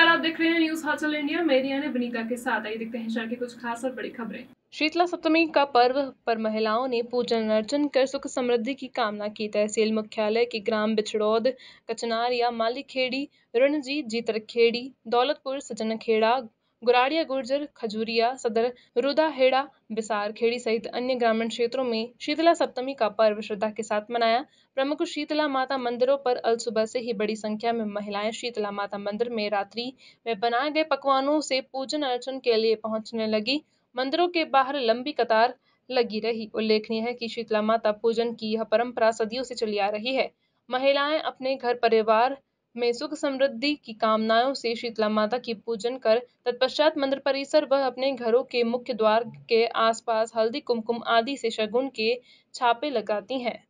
नमस्कार आप देख रहे हैं न्यूज हॉचल इंडिया मेरी यानी बनीता के साथ आइए देखते हैं शहर की कुछ खास और बड़ी खबरें शीतला सप्तमी का पर्व पर महिलाओं ने पूजन अर्चन कर सुख समृद्धि की कामना की तहसील मुख्यालय के ग्राम बिछड़ौद कचनार या मालिखेड़ी रणजी जीतरखेड़ी दौलतपुर सजनखेड़ा गुराड़िया गुर्जर खजूरिया सदर रुदाहेड़ा बिसार खेड़ी सहित अन्य ग्रामीण क्षेत्रों में शीतला सप्तमी का पर्व श्रद्धा के साथ मनाया प्रमुख शीतला माता मंदिरों पर अल सुबह से ही बड़ी संख्या में महिलाएं शीतला माता मंदिर में रात्रि में बनाए गए पकवानों से पूजन अर्चन के लिए पहुंचने लगी मंदिरों के बाहर लंबी कतार लगी रही उल्लेखनीय है कि शीतला माता पूजन की यह परंपरा सदियों से चली आ रही है महिलाएं अपने घर परिवार में सुख समृद्धि की कामनाओं से शीतला माता की पूजन कर तत्पश्चात मंदिर परिसर व अपने घरों के मुख्य द्वार के आसपास हल्दी कुमकुम आदि से शगुन के छापे लगाती हैं